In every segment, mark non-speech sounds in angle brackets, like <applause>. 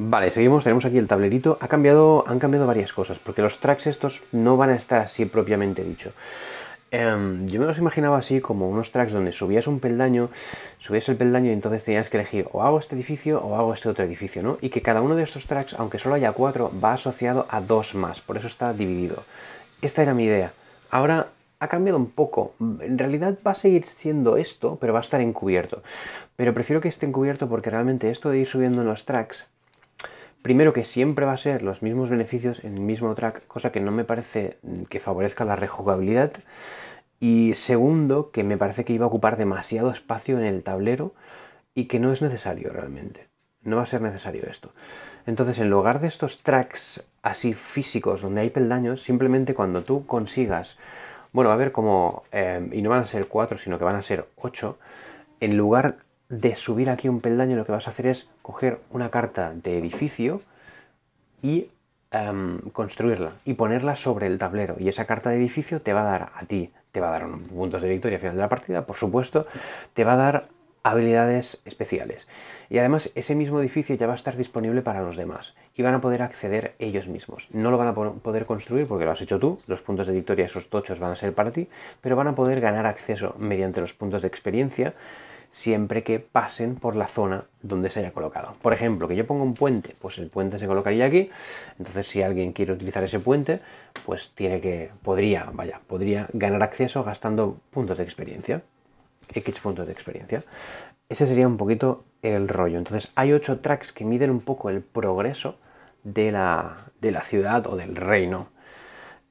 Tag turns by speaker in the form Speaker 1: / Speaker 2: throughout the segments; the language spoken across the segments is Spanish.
Speaker 1: Vale, seguimos, tenemos aquí el tablerito. Ha cambiado, han cambiado varias cosas, porque los tracks estos no van a estar así propiamente dicho. Em, yo me los imaginaba así como unos tracks donde subías un peldaño, subías el peldaño y entonces tenías que elegir o hago este edificio o hago este otro edificio, ¿no? Y que cada uno de estos tracks, aunque solo haya cuatro, va asociado a dos más, por eso está dividido. Esta era mi idea. Ahora ha cambiado un poco. En realidad va a seguir siendo esto, pero va a estar encubierto. Pero prefiero que esté encubierto porque realmente esto de ir subiendo los tracks Primero que siempre va a ser los mismos beneficios en el mismo track, cosa que no me parece mm, que favorezca la rejugabilidad. Y segundo, que me parece que iba a ocupar demasiado espacio en el tablero y que no es necesario realmente. No va a ser necesario esto. Entonces, en lugar de estos tracks así físicos donde hay peldaños, simplemente cuando tú consigas, bueno, a ver cómo... Eh, y no van a ser cuatro, sino que van a ser ocho, en lugar de subir aquí un peldaño lo que vas a hacer es coger una carta de edificio y em, construirla y ponerla sobre el tablero. Y esa carta de edificio te va a dar a ti, te va a dar puntos de victoria al final de la partida, por supuesto, te va a dar habilidades especiales. Y además ese mismo edificio ya va a estar disponible para los demás y van a poder acceder ellos mismos. No lo van a poder construir porque lo has hecho tú, los puntos de victoria, esos tochos van a ser para ti, pero van a poder ganar acceso mediante los puntos de experiencia siempre que pasen por la zona donde se haya colocado. Por ejemplo, que yo ponga un puente, pues el puente se colocaría aquí, entonces si alguien quiere utilizar ese puente, pues tiene que, podría, vaya, podría ganar acceso gastando puntos de experiencia, X puntos de experiencia. Ese sería un poquito el rollo. Entonces hay ocho tracks que miden un poco el progreso de la, ciudad o del reino.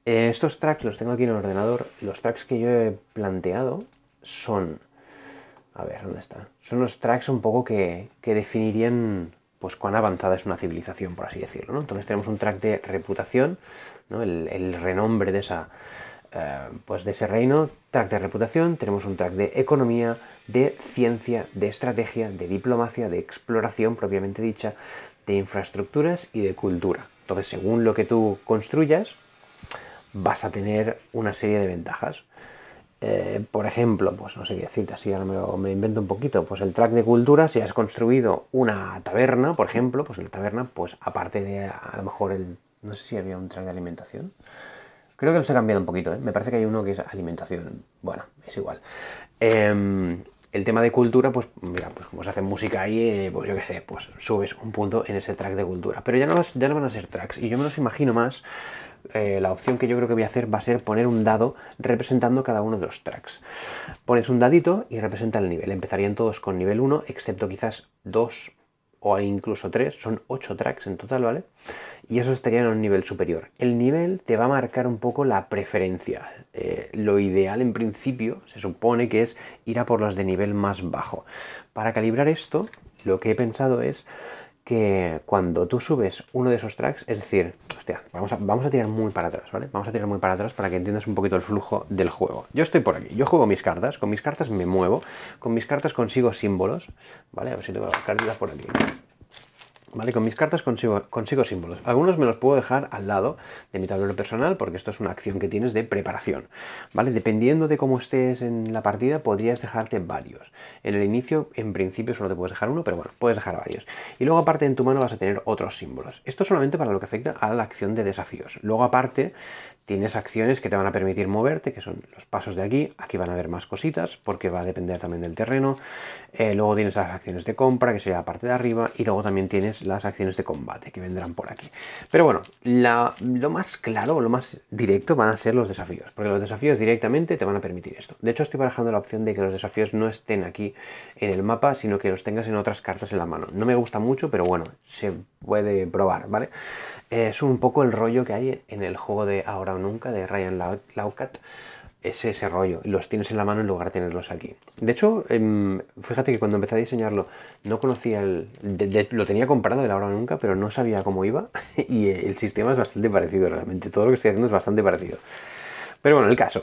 Speaker 1: Eh, estos tracks los tengo aquí en el ordenador. Los tracks que yo he planteado son a ver, ¿dónde está? Son los tracks un poco que, definirían pues cuán avanzada es una civilización, por así decirlo. Entonces tenemos un track de reputación, el, renombre de, esa, eh, pues de ese reino, track de reputación, tenemos un track de economía, de ciencia, de estrategia, de diplomacia, de exploración propiamente dicha, de infraestructuras y de cultura. Entonces, según lo que tú construyas, vas a tener una serie de ventajas. Eh, por ejemplo, pues no sé qué decirte, así ahora me invento un poquito, pues el track de cultura, si has construido una taberna, por ejemplo, pues la taberna, pues aparte de a lo mejor el, no sé si había un track de alimentación, creo que los he cambiado un poquito, ¿eh? me parece que hay uno que es alimentación, bueno, es igual. Em, el tema de cultura, pues mira, pues como se hace música ahí, eh, pues yo qué sé, pues subes un punto en ese track de cultura, pero ya no, ya no van a ser tracks, y yo me los imagino más eh, la opción que yo creo que voy a hacer va a ser poner un dado representando cada uno de los tracks. Pones un dadito y representa el nivel. Empezarían todos con nivel 1, excepto quizás 2 o incluso 3. Son 8 tracks en total, ¿vale? Y eso estarían en un nivel superior. El nivel te va a marcar un poco la preferencia. Eh, lo ideal en principio se supone que es ir a por los de nivel más bajo. Para calibrar esto, lo que he pensado es que cuando tú subes uno de esos tracks, es decir, hostia, vamos a, vamos a tirar muy para atrás, ¿vale? Vamos a tirar muy para atrás para que entiendas un poquito el flujo del juego. Yo estoy por aquí, yo juego mis cartas, con mis cartas me muevo, con mis cartas consigo símbolos, ¿vale? A ver si tengo cartas por aquí. ¿Vale? Con mis cartas consigo, consigo, símbolos. Algunos me los puedo dejar al lado de mi tablero personal porque esto es una acción que tienes de preparación. ¿vale? Dependiendo de cómo estés en la partida, podrías dejarte varios. En el inicio, en principio, solo te puedes dejar uno, pero bueno, puedes dejar varios. Y luego aparte en tu mano vas a tener otros símbolos. Esto solamente para lo que afecta a la acción de desafíos. Luego aparte, tienes acciones que te van a permitir moverte, que son los pasos de aquí, aquí van a haber más cositas, porque va a depender también del terreno, eh, luego tienes las acciones de compra, que sería la parte de arriba, y luego también tienes las acciones de combate, que vendrán por aquí. Pero bueno, lo más claro, lo más directo van a ser los desafíos, porque los desafíos directamente te van a permitir esto. De hecho, estoy barajando la opción de que los desafíos no estén aquí en el mapa, sino que los tengas en otras cartas en la mano. No me gusta mucho, pero bueno, se puede probar, ¿vale? es un poco el rollo que hay en el juego de Ahora o Nunca de Ryan Laukat. Es ese rollo, los tienes en la mano en lugar de tenerlos aquí. De hecho, em, fíjate que cuando empecé a diseñarlo, no conocía el. lo tenía comprado de Ahora o nunca, pero no sabía cómo iba. <laughs> Y el sistema es bastante parecido, realmente. Todo lo que estoy haciendo es bastante parecido. Pero bueno, el caso.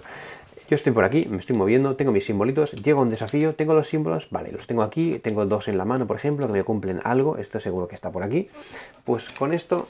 Speaker 1: Yo estoy por aquí, me estoy moviendo, tengo mis simbolitos, llego a un desafío, tengo los símbolos, vale, los tengo aquí, tengo dos en la mano, por ejemplo, que me cumplen algo, esto seguro que está por aquí. Pues con esto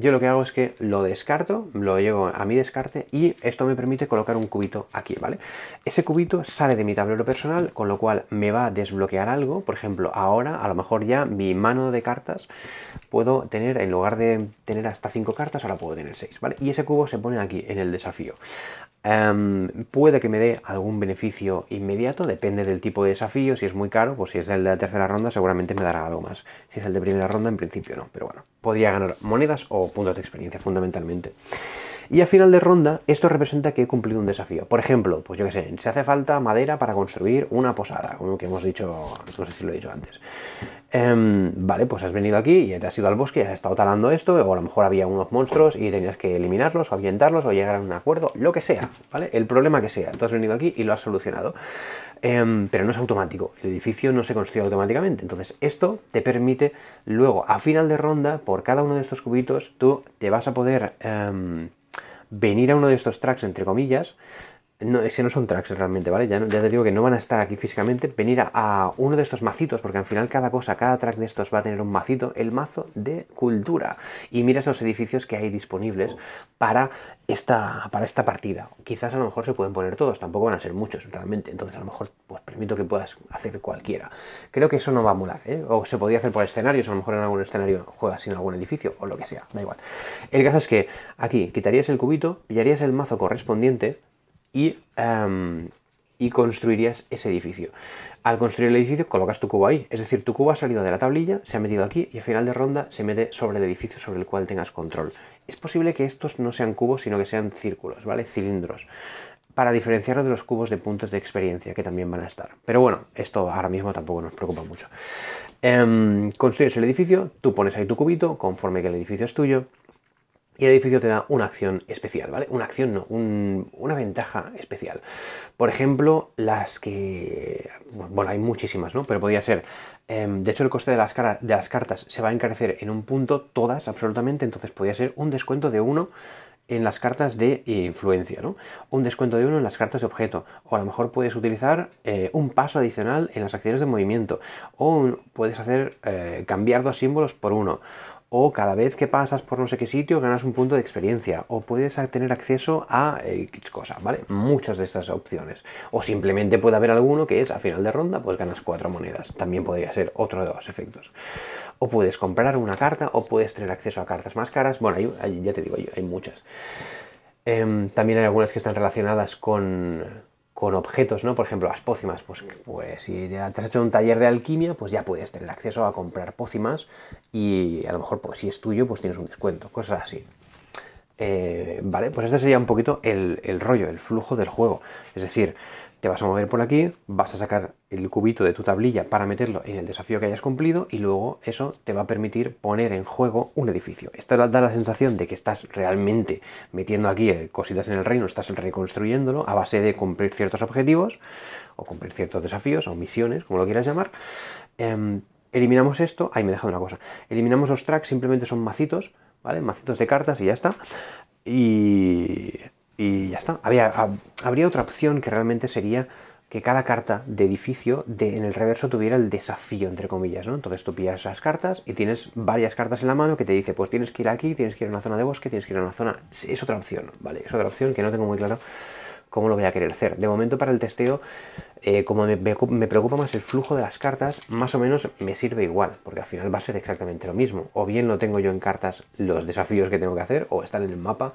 Speaker 1: yo lo que hago es que lo descarto, lo llevo a mi descarte y esto me permite colocar un cubito aquí, ¿vale? Ese cubito sale de mi tablero personal, con lo cual me va a desbloquear algo, por ejemplo, ahora a lo mejor ya mi mano de cartas puedo tener, en lugar de tener hasta cinco cartas, ahora puedo tener 6, ¿vale? Y ese cubo se pone aquí, en el desafío. Em, puede que me dé algún beneficio inmediato, depende del tipo de desafío, si es muy caro, pues si es el de la tercera ronda seguramente me dará algo más. Si es el de primera ronda, en principio no, pero bueno, podría ganar monedas o puntos de experiencia fundamentalmente. Y a final de ronda, esto representa que he cumplido un desafío. Por ejemplo, pues yo qué sé, se hace falta madera para construir una posada, como que hemos dicho, no sé si lo he dicho antes. Em, vale, pues has venido aquí y te has ido al bosque, y has estado talando esto, o a lo mejor había unos monstruos y tenías que eliminarlos, o ahuyentarlos, o llegar a un acuerdo, lo que sea, ¿vale? El problema que sea, tú has venido aquí y lo has solucionado. Em, pero no es automático, el edificio no se construye automáticamente. Entonces, esto te permite luego, a final de ronda, por cada uno de estos cubitos, tú te vas a poder... Em, venir a uno de estos tracks, entre comillas, no, es que no son tracks realmente, ¿vale? Ya, te digo que no van a estar aquí físicamente. Venir a, uno de estos macitos, porque al final cada cosa, cada track de estos va a tener un macito, el mazo de cultura. Y miras los edificios que hay disponibles para esta, para esta partida. Quizás a lo mejor se pueden poner todos, tampoco van a ser muchos realmente. Entonces a lo mejor pues permito que puedas hacer cualquiera. Creo que eso no va a molar, ¿eh? O se podría hacer por escenarios, a lo mejor en algún escenario juegas sin algún edificio o lo que sea, da igual. El caso es que aquí quitarías el cubito, pillarías el mazo correspondiente Em, y, construirías ese edificio. Al construir el edificio colocas tu cubo ahí, es decir, tu cubo ha salido de la tablilla, se ha metido aquí y a final de ronda se mete sobre el edificio sobre el cual tengas control. Es posible que estos no sean cubos, sino que sean círculos, ¿vale? Cilindros para diferenciarlo de los cubos de puntos de experiencia que también van a estar. Pero bueno, esto ahora mismo tampoco nos preocupa mucho. Eh, construyes el edificio, tú pones ahí tu cubito conforme que el edificio es tuyo y el edificio te da una acción especial, ¿vale? Una acción no, una ventaja especial. Por ejemplo, las que... Bueno, hay muchísimas, ¿no? Pero podría ser... Em, de hecho, el coste de las, de las cartas se va a encarecer en un punto, todas, absolutamente, entonces podría ser un descuento de uno en las cartas de influencia, ¿no? Un descuento de uno en las cartas de objeto. O a lo mejor puedes utilizar eh, un paso adicional en las acciones de movimiento. O puedes hacer eh, cambiar dos símbolos por uno o cada vez que pasas por no sé qué sitio ganas un punto de experiencia, o puedes tener acceso a X cosa, ¿vale? Muchas de estas opciones. O simplemente puede haber alguno que es a final de ronda, pues ganas cuatro monedas. También podría ser otro de los efectos. O puedes comprar una carta, o puedes tener acceso a cartas más caras. Bueno, ya te digo, hay, hay muchas. Em, también hay algunas que están relacionadas con, con objetos, ¿no? Por ejemplo, las pócimas. Pues, pues si te has hecho un taller de alquimia, pues ya puedes tener acceso a comprar pócimas y a lo mejor, pues si es tuyo, pues tienes un descuento, cosas así. Eh, vale, pues este sería un poquito el, el rollo, el flujo del juego. Es decir, te vas a mover por aquí, vas a sacar el cubito de tu tablilla para meterlo en el desafío que hayas cumplido y luego eso te va a permitir poner en juego un edificio. Esto da la sensación de que estás realmente metiendo aquí eh, cositas en el reino, estás reconstruyéndolo a base de cumplir ciertos objetivos o cumplir ciertos desafíos o misiones, como lo quieras llamar. Em, eliminamos esto, ahí me he dejado una cosa, eliminamos los tracks, simplemente son macitos, ¿vale? Macitos de cartas y ya está. Y y ya está. habría otra opción que realmente sería que cada carta de edificio en el reverso tuviera el desafío, entre comillas, ¿no? Entonces tú pillas esas cartas y tienes varias cartas en la mano que te dice, pues tienes que ir aquí, tienes que ir a una zona de bosque, tienes que ir a una zona... Es otra opción, ¿vale? Es otra opción que no tengo muy claro cómo lo voy a querer hacer. De momento para el testeo, eh, como me, me, preocupa más el flujo de las cartas, más o menos me sirve igual, porque al final va a ser exactamente lo mismo. O bien lo tengo yo en cartas los desafíos que tengo que hacer, o están en el mapa,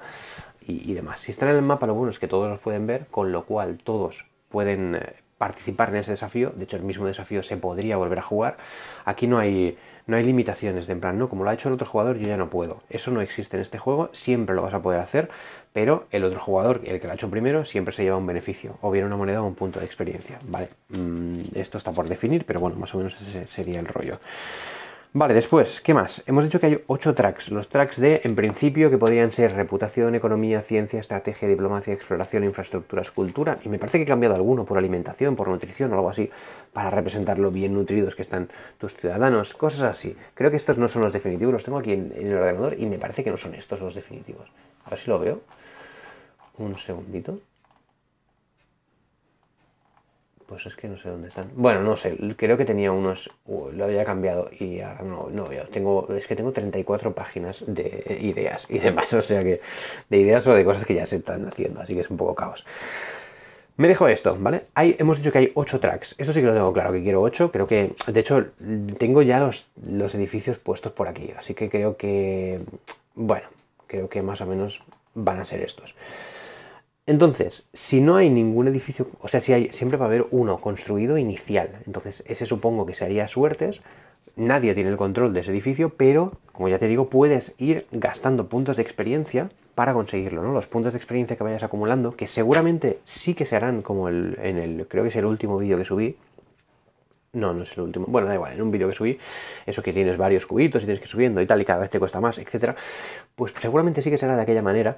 Speaker 1: y, demás. Si están en el mapa, lo bueno es que todos los pueden ver, con lo cual todos pueden eh, participar en ese desafío. De hecho, el mismo desafío se podría volver a jugar. Aquí no hay, no hay limitaciones de en plan, no, como lo ha hecho el otro jugador, yo ya no puedo. Eso no existe en este juego, siempre lo vas a poder hacer, pero el otro jugador, el que lo ha hecho primero, siempre se lleva un beneficio, o bien una moneda o un punto de experiencia. Vale, mm, esto está por definir, pero bueno, más o menos ese sería el rollo. Vale, después, ¿qué más? Hemos dicho que hay ocho tracks. Los tracks de, en principio, que podrían ser reputación, economía, ciencia, estrategia, diplomacia, exploración, infraestructuras, cultura. Y me parece que he cambiado alguno por alimentación, por nutrición o algo así, para representar lo bien nutridos que están tus ciudadanos, cosas así. Creo que estos no son los definitivos, los tengo aquí en, el ordenador y me parece que no son estos los definitivos. A ver si lo veo. Un segundito. Pues es que no sé dónde están. Bueno, no sé, creo que tenía unos, lo había cambiado y ahora no, no veo. Tengo, es que tengo 34 páginas de ideas y demás, <laughs> o sea que de ideas o de cosas que ya se están haciendo, así que es un poco caos. Me dejo esto, ¿vale? hemos dicho que hay 8 tracks. Esto sí que lo tengo claro, que quiero 8. Creo que, de hecho, tengo ya los, los edificios puestos por aquí. Así que creo que, bueno, creo que más o menos van a ser estos. Entonces, si no hay ningún edificio, o sea, si hay, siempre va a haber uno construido inicial, entonces ese supongo que sería suertes, nadie tiene el control de ese edificio, pero, como ya te digo, puedes ir gastando puntos de experiencia para conseguirlo, ¿no? Los puntos de experiencia que vayas acumulando, que seguramente sí que se harán como el, en el, creo que es el último vídeo que subí, no, no es el último. Bueno, da igual, en un vídeo que subí, eso que tienes varios cubitos y tienes que subiendo y tal, y cada vez te cuesta más, etc. pues seguramente sí que será de aquella manera,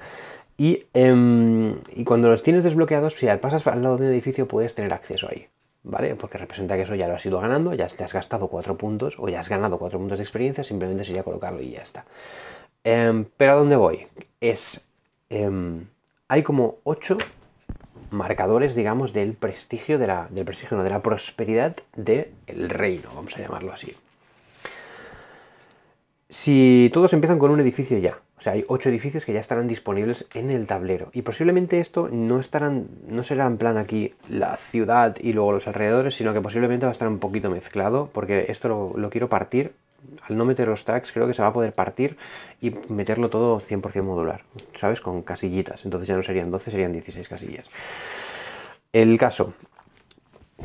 Speaker 1: Em, y, cuando los tienes desbloqueados, si al pasas al lado de un edificio puedes tener acceso ahí, ¿vale? Porque representa que eso ya lo has ido ganando, ya te has gastado cuatro puntos o ya has ganado cuatro puntos de experiencia, simplemente sería colocarlo y ya está. Em, pero a dónde voy? Es... Em, hay como ocho marcadores, digamos, del prestigio, de la, del prestigio, no, de la prosperidad del reino, vamos a llamarlo así. Si todos empiezan con un edificio ya, o sea, hay ocho edificios que ya estarán disponibles en el tablero. Y posiblemente esto no estarán, no será en plan aquí la ciudad y luego los alrededores, sino que posiblemente va a estar un poquito mezclado, porque esto lo, quiero partir. Al no meter los tracks, creo que se va a poder partir y meterlo todo 100% modular, ¿sabes? Con casillitas. Entonces ya no serían 12, serían 16 casillas. El caso,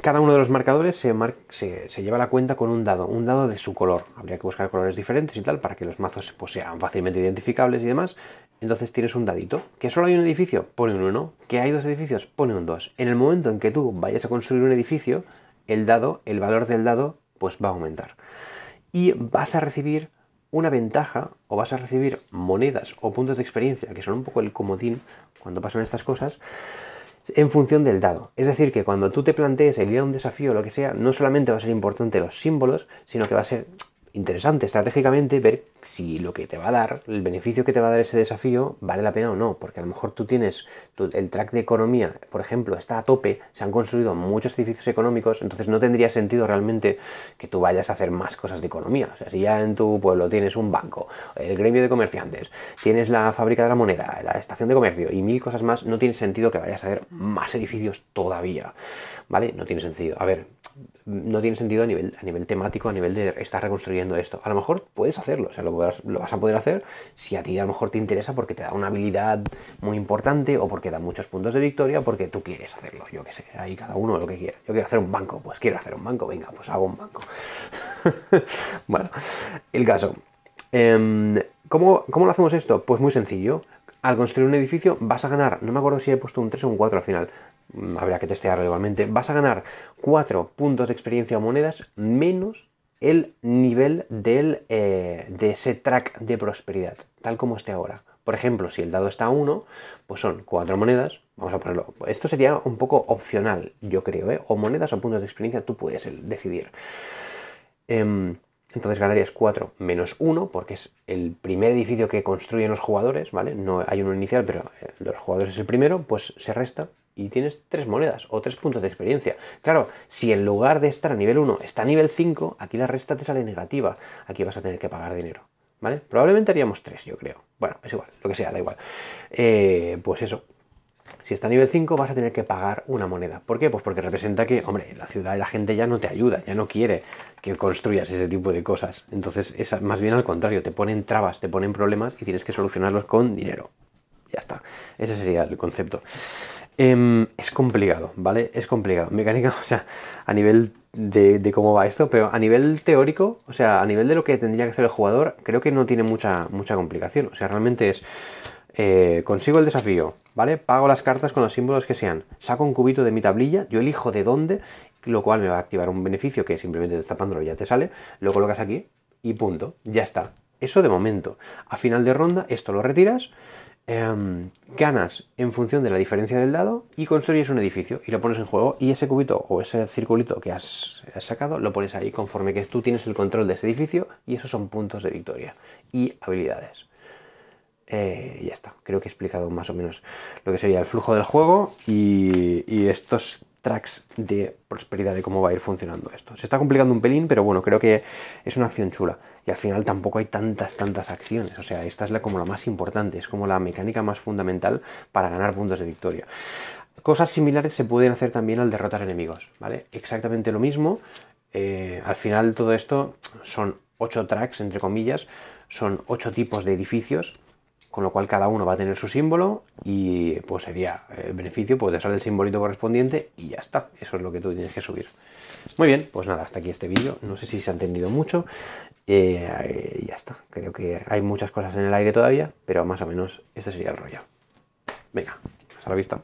Speaker 1: cada uno de los marcadores se, se, lleva la cuenta con un dado, un dado de su color. Habría que buscar colores diferentes y tal para que los mazos pues, sean fácilmente identificables y demás. Entonces tienes un dadito. ¿Que solo hay un edificio? Pone un 1. ¿Que hay dos edificios? Pone un 2. En el momento en que tú vayas a construir un edificio, el dado, el valor del dado, pues va a aumentar. Y vas a recibir una ventaja o vas a recibir monedas o puntos de experiencia, que son un poco el comodín cuando pasan estas cosas, en función del dado. Es decir, que cuando tú te plantees el día un desafío o lo que sea, no solamente va a ser importante los símbolos, sino que va a ser interesante estratégicamente ver si lo que te va a dar, el beneficio que te va a dar ese desafío, vale la pena o no, porque a lo mejor tú tienes el track de economía, por ejemplo, está a tope, se han construido muchos edificios económicos, entonces no tendría sentido realmente que tú vayas a hacer más cosas de economía. O sea, si ya en tu pueblo tienes un banco, el gremio de comerciantes, tienes la fábrica de la moneda, la estación de comercio y mil cosas más, no tiene sentido que vayas a hacer más edificios todavía, ¿vale? No tiene sentido. A ver, no tiene sentido a nivel, a nivel temático, a nivel de estar reconstruyendo esto. A lo mejor puedes hacerlo, o sea, lo lo vas a poder hacer si a ti a lo mejor te interesa porque te da una habilidad muy importante o porque da muchos puntos de victoria porque tú quieres hacerlo, yo que sé, ahí cada uno lo que quiera. Yo quiero hacer un banco, pues quiero hacer un banco, venga, pues hago un banco. <laughs> bueno, el caso. Em, ¿cómo, ¿Cómo lo hacemos esto? Pues muy sencillo al construir un edificio vas a ganar, no me acuerdo si he puesto un 3 o un 4 al final, mm, habría que testearlo igualmente, vas a ganar 4 puntos de experiencia o monedas menos el nivel del, eh, de ese track de prosperidad, tal como esté ahora. Por ejemplo, si el dado está a 1, pues son cuatro monedas. Vamos a ponerlo. Esto sería un poco opcional, yo creo, ¿eh? O monedas o puntos de experiencia, tú puedes decidir. Em, entonces ganarías 4 menos 1, porque es el primer edificio que construyen los jugadores, ¿vale? No hay uno inicial, pero eh, los jugadores es el primero, pues se resta y tienes tres monedas o tres puntos de experiencia. Claro, si en lugar de estar a nivel 1 está a nivel 5, aquí la resta te sale negativa. Aquí vas a tener que pagar dinero. ¿Vale? Probablemente haríamos tres, yo creo. Bueno, es igual, lo que sea, da igual. Eh, pues eso. Si está a nivel 5 vas a tener que pagar una moneda. ¿Por qué? Pues porque representa que, hombre, la ciudad y la gente ya no te ayuda, ya no quiere que construyas ese tipo de cosas. Entonces es más bien al contrario, te ponen trabas, te ponen problemas y tienes que solucionarlos con dinero. Ya está. Ese sería el concepto. Em, es complicado, ¿vale? Es complicado. Mecánica, <laughs> o sea, a nivel de, cómo va esto, pero a nivel teórico, o sea, a nivel de lo que tendría que hacer el jugador, creo que no tiene mucha, mucha complicación. O sea, realmente es... Eh, consigo el desafío, ¿vale? Pago las cartas con los símbolos que sean. Saco un cubito de mi tablilla, yo elijo de dónde, lo cual me va a activar un beneficio que simplemente destapándolo ya te sale, lo colocas aquí y punto. Ya está. Eso de momento. A final de ronda, esto lo retiras Em, ganas en función de la diferencia del dado y construyes un edificio y lo pones en juego y ese cubito o ese circulito que has, sacado lo pones ahí conforme que tú tienes el control de ese edificio y esos son puntos de victoria y habilidades. y eh, ya está, creo que he explicado más o menos lo que sería el flujo del juego y estos tracks de prosperidad, de cómo va a ir funcionando esto. Se está complicando un pelín, pero bueno, creo que es una acción chula. Y al final tampoco hay tantas, tantas acciones. O sea, esta es la, como la más importante, es como la mecánica más fundamental para ganar puntos de victoria. Cosas similares se pueden hacer también al derrotar enemigos, ¿vale? Exactamente lo mismo. Eh, al final todo esto son ocho tracks, entre comillas, son ocho tipos de edificios con lo cual cada uno va a tener su símbolo y pues sería el beneficio, pues te sale el simbolito correspondiente y ya está, eso es lo que tú tienes que subir. Muy bien, pues nada, hasta aquí este vídeo, no sé si se ha entendido mucho, eh, Y ya está, creo que hay muchas cosas en el aire todavía, pero más o menos este sería el rollo. Venga, hasta la vista.